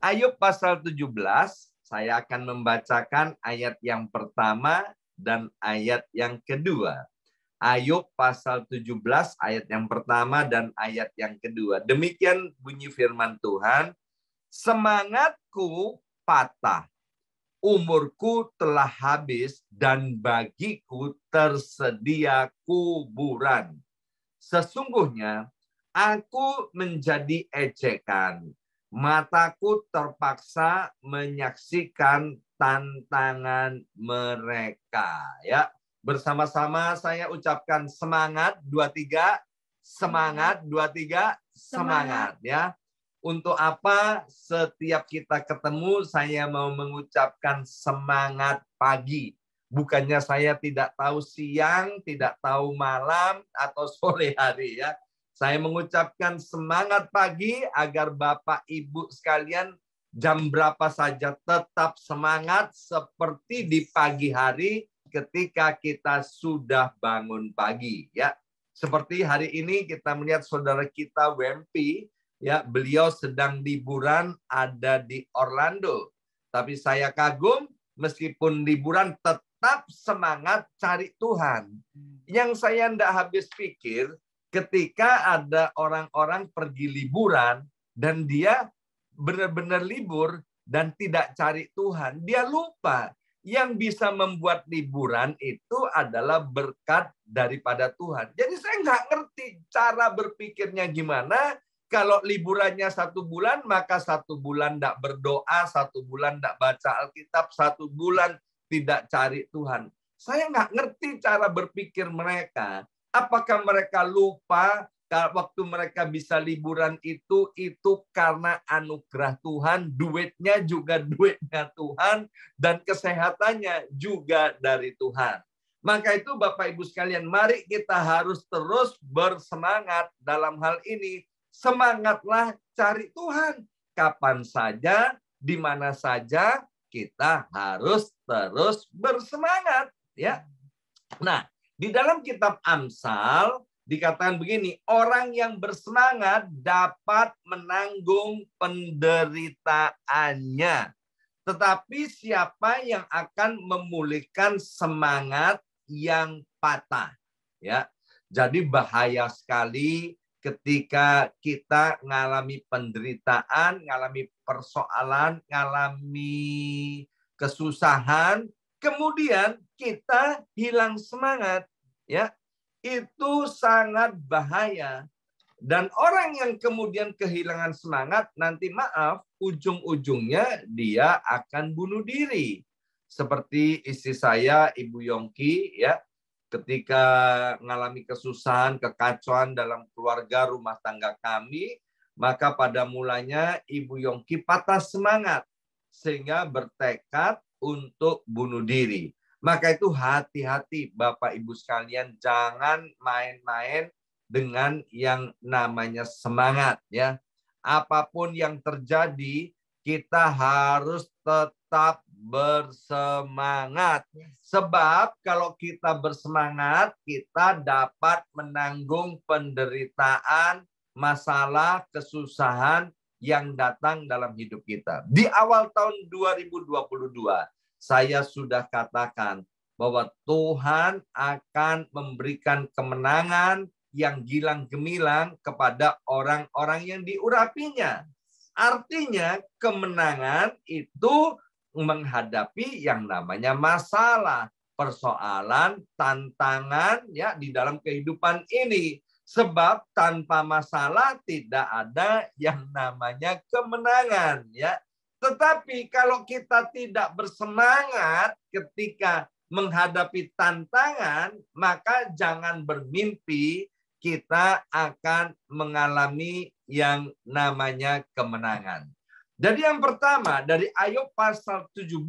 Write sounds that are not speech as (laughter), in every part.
Ayub pasal 17, saya akan membacakan ayat yang pertama dan ayat yang kedua. Ayub pasal 17 ayat yang pertama dan ayat yang kedua. Demikian bunyi firman Tuhan. Semangatku patah, umurku telah habis dan bagiku tersedia kuburan. Sesungguhnya aku menjadi ejekan, Mataku terpaksa menyaksikan tantangan mereka. Ya, bersama-sama saya ucapkan semangat 23, semangat 23, semangat, semangat ya. Untuk apa setiap kita ketemu saya mau mengucapkan semangat pagi. Bukannya saya tidak tahu siang, tidak tahu malam atau (laughs) sore hari ya. Saya mengucapkan semangat pagi agar Bapak Ibu sekalian jam berapa saja tetap semangat seperti di pagi hari ketika kita sudah bangun pagi ya. Seperti hari ini kita melihat saudara kita Wempi ya, beliau sedang liburan ada di Orlando. Tapi saya kagum meskipun liburan tetap semangat cari Tuhan. Yang saya tidak habis pikir, ketika ada orang-orang pergi liburan dan dia benar-benar libur dan tidak cari Tuhan, dia lupa yang bisa membuat liburan itu adalah berkat daripada Tuhan. Jadi saya nggak ngerti cara berpikirnya gimana. Kalau liburannya satu bulan, maka satu bulan tidak berdoa, satu bulan tidak baca Alkitab, satu bulan tidak cari Tuhan. Saya nggak ngerti cara berpikir mereka. Apakah mereka lupa waktu mereka bisa liburan itu itu karena anugerah Tuhan, duitnya juga duitnya Tuhan dan kesehatannya juga dari Tuhan. Maka itu Bapak Ibu sekalian, mari kita harus terus bersemangat dalam hal ini. Semangatlah cari Tuhan kapan saja, di mana saja kita harus terus bersemangat ya. Nah, di dalam kitab Amsal dikatakan begini, orang yang bersemangat dapat menanggung penderitaannya. Tetapi siapa yang akan memulihkan semangat yang patah? Ya. Jadi bahaya sekali ketika kita mengalami penderitaan, mengalami persoalan, mengalami kesusahan, kemudian kita hilang semangat ya itu sangat bahaya dan orang yang kemudian kehilangan semangat nanti maaf ujung-ujungnya dia akan bunuh diri seperti istri saya Ibu Yongki ya ketika mengalami kesusahan kekacauan dalam keluarga rumah tangga kami maka pada mulanya Ibu Yongki patah semangat sehingga bertekad untuk bunuh diri maka itu hati-hati Bapak Ibu sekalian jangan main-main dengan yang namanya semangat ya. Apapun yang terjadi kita harus tetap bersemangat. Sebab kalau kita bersemangat, kita dapat menanggung penderitaan, masalah, kesusahan yang datang dalam hidup kita. Di awal tahun 2022, saya sudah katakan bahwa Tuhan akan memberikan kemenangan yang gilang gemilang kepada orang-orang yang diurapinya. Artinya kemenangan itu menghadapi yang namanya masalah, persoalan, tantangan ya di dalam kehidupan ini. Sebab tanpa masalah tidak ada yang namanya kemenangan ya. Tetapi kalau kita tidak bersemangat ketika menghadapi tantangan, maka jangan bermimpi kita akan mengalami yang namanya kemenangan. Jadi yang pertama dari Ayub pasal 17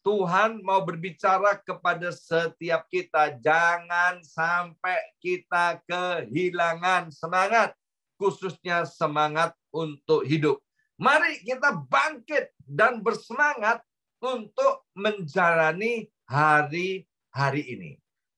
Tuhan mau berbicara kepada setiap kita jangan sampai kita kehilangan semangat khususnya semangat untuk hidup. Mari kita bangkit dan bersemangat untuk menjalani hari-hari ini.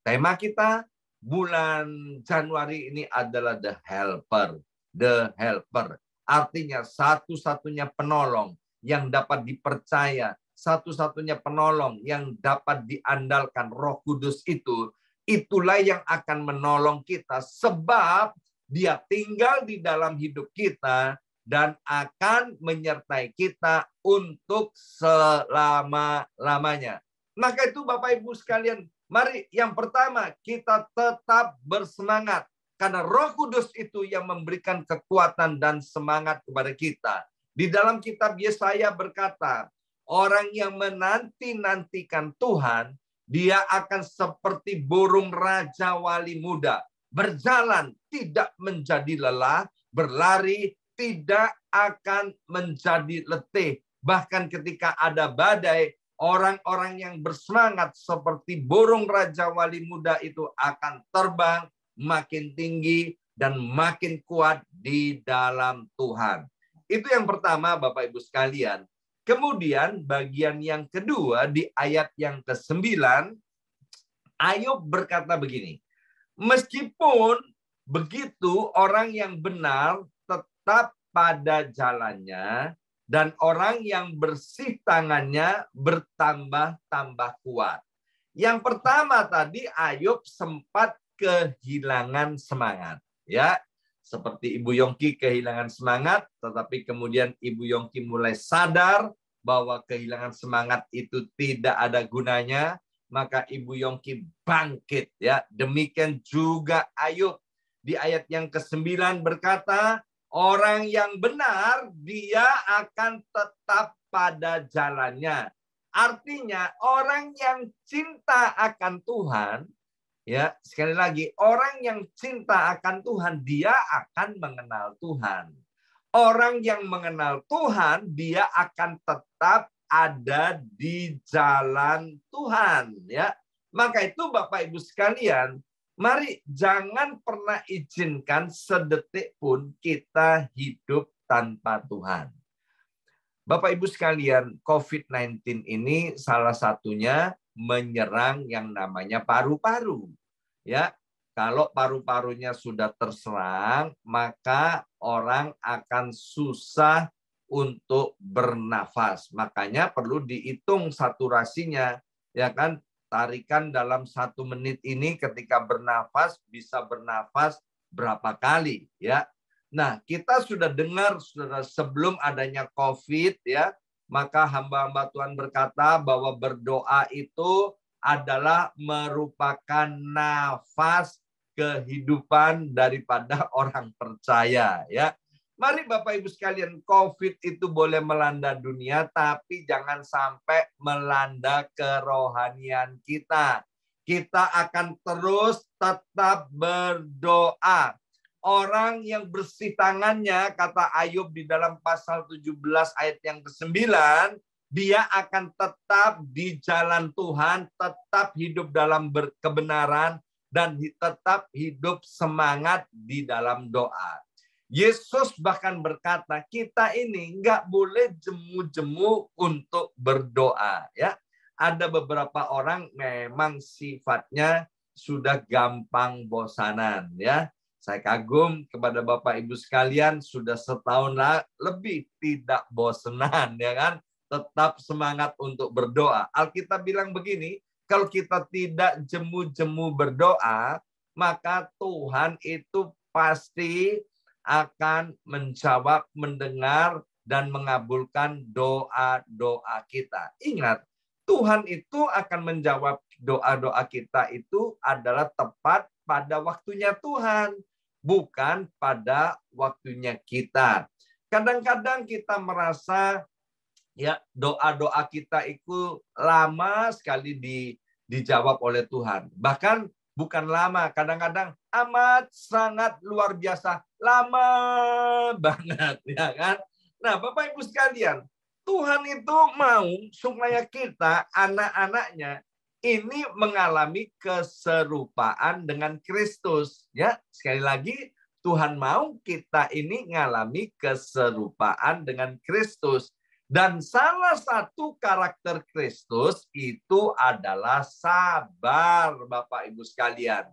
Tema kita bulan Januari ini adalah the helper, the helper. Artinya satu-satunya penolong yang dapat dipercaya, satu-satunya penolong yang dapat diandalkan Roh Kudus itu, itulah yang akan menolong kita sebab dia tinggal di dalam hidup kita dan akan menyertai kita untuk selama-lamanya. Maka itu Bapak Ibu sekalian, mari yang pertama kita tetap bersemangat karena Roh Kudus itu yang memberikan kekuatan dan semangat kepada kita. Di dalam kitab Yesaya berkata, orang yang menanti-nantikan Tuhan, dia akan seperti burung raja wali muda, berjalan tidak menjadi lelah, berlari tidak akan menjadi letih. Bahkan ketika ada badai, orang-orang yang bersemangat seperti burung raja wali muda itu akan terbang makin tinggi dan makin kuat di dalam Tuhan. Itu yang pertama Bapak Ibu sekalian. Kemudian bagian yang kedua di ayat yang ke-9 Ayub berkata begini. Meskipun begitu orang yang benar tetap pada jalannya dan orang yang bersih tangannya bertambah-tambah kuat. Yang pertama tadi Ayub sempat kehilangan semangat, ya. Seperti Ibu Yongki kehilangan semangat, tetapi kemudian Ibu Yongki mulai sadar bahwa kehilangan semangat itu tidak ada gunanya, maka Ibu Yongki bangkit ya. Demikian juga Ayub di ayat yang ke-9 berkata, Orang yang benar, dia akan tetap pada jalannya. Artinya orang yang cinta akan Tuhan, ya sekali lagi orang yang cinta akan Tuhan dia akan mengenal Tuhan. Orang yang mengenal Tuhan dia akan tetap ada di jalan Tuhan, ya. Maka itu Bapak Ibu sekalian, Mari jangan pernah izinkan sedetik pun kita hidup tanpa Tuhan. Bapak Ibu sekalian, COVID-19 ini salah satunya menyerang yang namanya paru-paru. Ya, kalau paru-parunya sudah terserang, maka orang akan susah untuk bernafas. Makanya perlu dihitung saturasinya, ya kan? Tarikan dalam satu menit ini ketika bernafas bisa bernafas berapa kali ya. Nah kita sudah dengar saudara sebelum adanya COVID ya maka hamba-hamba Tuhan berkata bahwa berdoa itu adalah merupakan nafas kehidupan daripada orang percaya ya. Mari Bapak Ibu sekalian, COVID itu boleh melanda dunia, tapi jangan sampai melanda kerohanian kita. Kita akan terus tetap berdoa. Orang yang bersih tangannya, kata Ayub di dalam pasal 17 ayat yang ke-9, dia akan tetap di jalan Tuhan, tetap hidup dalam kebenaran, dan tetap hidup semangat di dalam doa. Yesus bahkan berkata, kita ini nggak boleh jemu-jemu untuk berdoa. ya. Ada beberapa orang memang sifatnya sudah gampang bosanan. ya. Saya kagum kepada Bapak Ibu sekalian sudah setahun lebih tidak bosanan. ya kan tetap semangat untuk berdoa. Alkitab bilang begini, kalau kita tidak jemu-jemu berdoa, maka Tuhan itu pasti akan menjawab, mendengar, dan mengabulkan doa-doa kita. Ingat, Tuhan itu akan menjawab doa-doa kita itu adalah tepat pada waktunya Tuhan, bukan pada waktunya kita. Kadang-kadang kita merasa ya doa-doa kita itu lama sekali di, dijawab oleh Tuhan. Bahkan bukan lama, kadang-kadang amat sangat luar biasa lama banget (laughs) ya kan. Nah, Bapak Ibu sekalian, Tuhan itu mau supaya kita anak-anaknya ini mengalami keserupaan dengan Kristus ya. Sekali lagi Tuhan mau kita ini mengalami keserupaan dengan Kristus. Dan salah satu karakter Kristus itu adalah sabar, Bapak Ibu sekalian.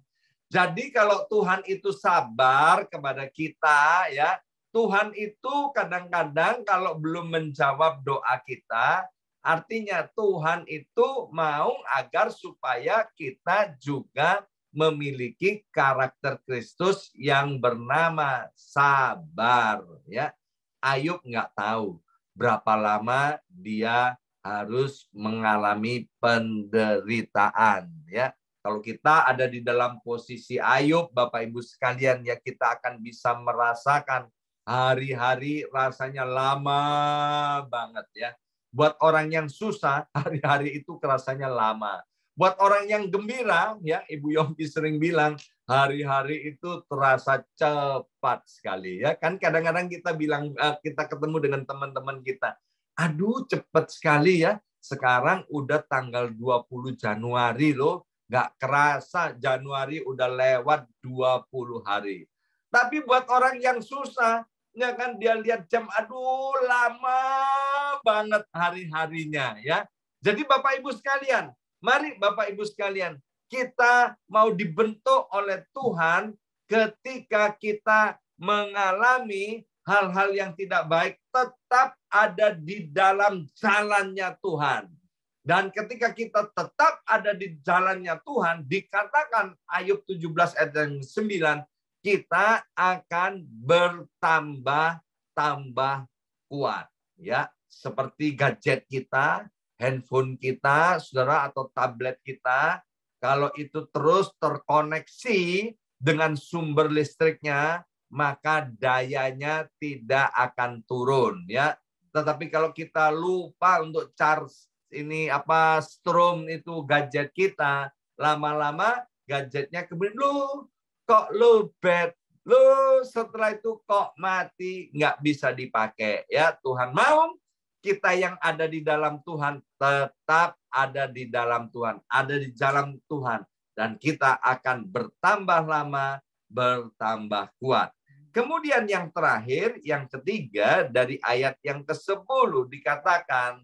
Jadi kalau Tuhan itu sabar kepada kita ya, Tuhan itu kadang-kadang kalau belum menjawab doa kita, artinya Tuhan itu mau agar supaya kita juga memiliki karakter Kristus yang bernama sabar ya. Ayub nggak tahu berapa lama dia harus mengalami penderitaan ya kalau kita ada di dalam posisi Ayub, Bapak Ibu sekalian, ya kita akan bisa merasakan hari-hari rasanya lama banget ya. Buat orang yang susah, (laughs) hari-hari itu kerasanya lama. Buat orang yang gembira, ya Ibu Yongki sering bilang, hari-hari itu terasa cepat sekali ya kan kadang-kadang kita bilang eh, kita ketemu dengan teman-teman kita aduh cepat sekali ya sekarang udah tanggal 20 Januari loh Nggak kerasa Januari udah lewat 20 hari. Tapi buat orang yang susah, ya kan dia lihat jam, aduh lama banget hari-harinya ya. Jadi Bapak Ibu sekalian, mari Bapak Ibu sekalian, kita mau dibentuk oleh Tuhan ketika kita mengalami hal-hal yang tidak baik tetap ada di dalam jalannya Tuhan. Dan ketika kita tetap ada di jalannya Tuhan, dikatakan Ayub 17 ayat yang 9, kita akan bertambah-tambah kuat. ya Seperti gadget kita, handphone kita, saudara, atau tablet kita, kalau itu terus terkoneksi dengan sumber listriknya, maka dayanya tidak akan turun. ya. Tetapi kalau kita lupa untuk charge ini apa strom itu gadget kita, lama-lama gadgetnya kemudian lu kok lu bad, lu setelah itu kok mati nggak bisa dipakai ya Tuhan mau kita yang ada di dalam Tuhan tetap ada di dalam Tuhan, ada di dalam Tuhan dan kita akan bertambah lama, bertambah kuat. Kemudian yang terakhir, yang ketiga dari ayat yang ke-10 dikatakan,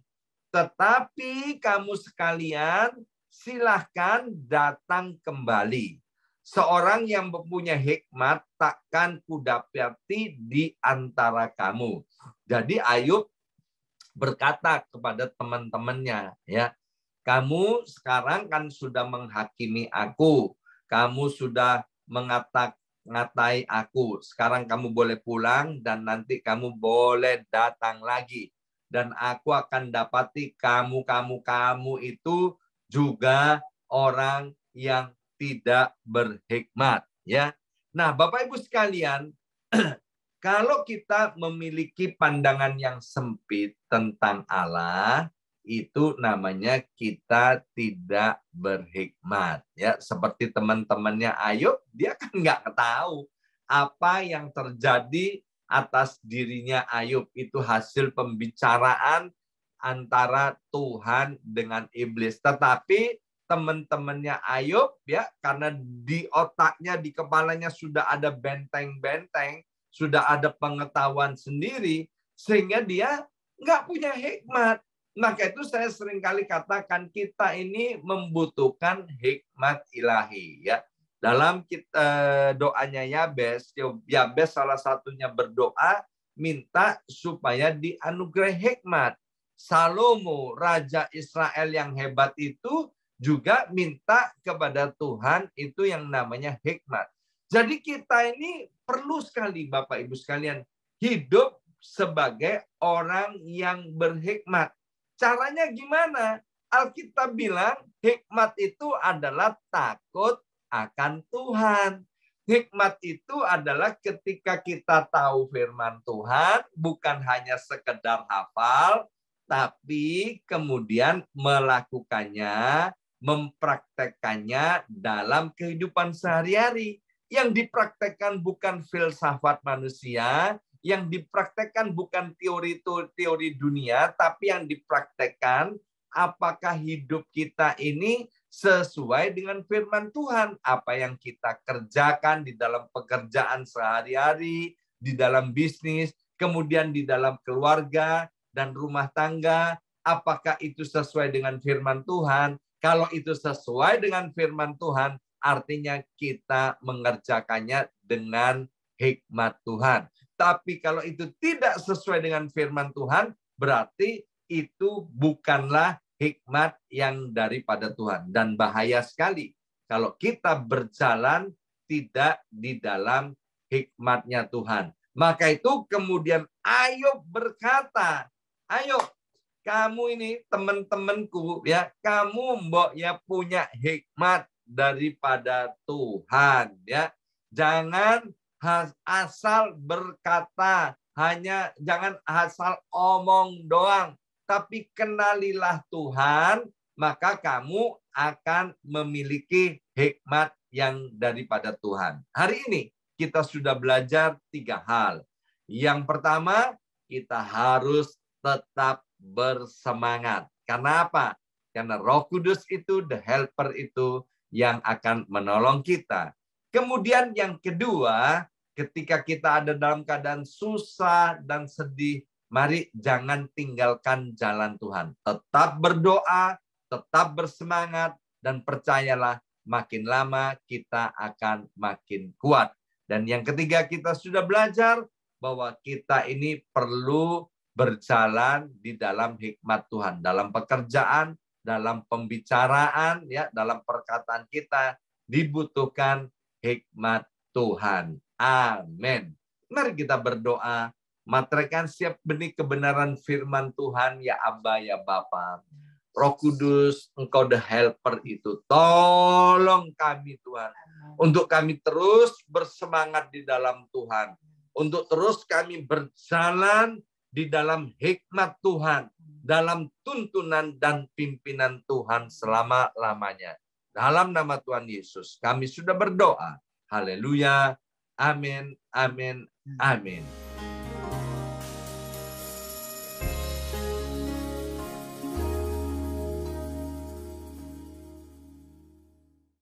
tetapi kamu sekalian silahkan datang kembali. Seorang yang mempunyai hikmat takkan kudapati di antara kamu. Jadi Ayub berkata kepada teman-temannya, ya, kamu sekarang kan sudah menghakimi aku, kamu sudah mengatakan ngatai aku. Sekarang kamu boleh pulang dan nanti kamu boleh datang lagi dan aku akan dapati kamu, kamu, kamu itu juga orang yang tidak berhikmat. Ya, nah Bapak Ibu sekalian, (clears throat) kalau kita memiliki pandangan yang sempit tentang Allah, itu namanya kita tidak berhikmat. Ya, seperti teman-temannya Ayub, dia kan nggak tahu apa yang terjadi atas dirinya Ayub. Itu hasil pembicaraan antara Tuhan dengan iblis. Tetapi teman-temannya Ayub ya karena di otaknya di kepalanya sudah ada benteng-benteng, sudah ada pengetahuan sendiri sehingga dia nggak punya hikmat. Maka itu saya seringkali katakan kita ini membutuhkan hikmat ilahi ya. Dalam kita eh, doanya Yabes, Yabes salah satunya berdoa minta supaya dianugerahi hikmat. Salomo, raja Israel yang hebat itu juga minta kepada Tuhan itu yang namanya hikmat. Jadi kita ini perlu sekali Bapak Ibu sekalian hidup sebagai orang yang berhikmat. Caranya gimana? Alkitab bilang hikmat itu adalah takut akan Tuhan. Hikmat itu adalah ketika kita tahu firman Tuhan, bukan hanya sekedar hafal, tapi kemudian melakukannya, mempraktekkannya dalam kehidupan sehari-hari. Yang dipraktekkan bukan filsafat manusia, yang dipraktekkan bukan teori-teori dunia, tapi yang dipraktekkan apakah hidup kita ini sesuai dengan firman Tuhan. Apa yang kita kerjakan di dalam pekerjaan sehari-hari, di dalam bisnis, kemudian di dalam keluarga dan rumah tangga, apakah itu sesuai dengan firman Tuhan? Kalau itu sesuai dengan firman Tuhan, artinya kita mengerjakannya dengan hikmat Tuhan. Tapi kalau itu tidak sesuai dengan firman Tuhan, berarti itu bukanlah hikmat yang daripada Tuhan. Dan bahaya sekali kalau kita berjalan tidak di dalam hikmatnya Tuhan. Maka itu kemudian Ayub berkata, ayo kamu ini teman-temanku ya, kamu mbok ya punya hikmat daripada Tuhan ya. Jangan asal berkata hanya jangan asal omong doang tapi kenalilah Tuhan, maka kamu akan memiliki hikmat yang daripada Tuhan. Hari ini kita sudah belajar tiga hal. Yang pertama, kita harus tetap bersemangat. Karena apa? Karena Roh Kudus itu, the helper itu yang akan menolong kita. Kemudian yang kedua, ketika kita ada dalam keadaan susah dan sedih, Mari jangan tinggalkan jalan Tuhan. Tetap berdoa, tetap bersemangat, dan percayalah makin lama kita akan makin kuat. Dan yang ketiga kita sudah belajar bahwa kita ini perlu berjalan di dalam hikmat Tuhan, dalam pekerjaan, dalam pembicaraan, ya, dalam perkataan kita dibutuhkan hikmat Tuhan. Amin. Mari kita berdoa Matrekan siap benih kebenaran firman Tuhan ya Abah ya Bapa. Roh Kudus, Engkau the helper itu. Tolong kami Tuhan. Untuk kami terus bersemangat di dalam Tuhan. Untuk terus kami berjalan di dalam hikmat Tuhan. Dalam tuntunan dan pimpinan Tuhan selama-lamanya. Dalam nama Tuhan Yesus, kami sudah berdoa. Haleluya. Amin, amin, amin.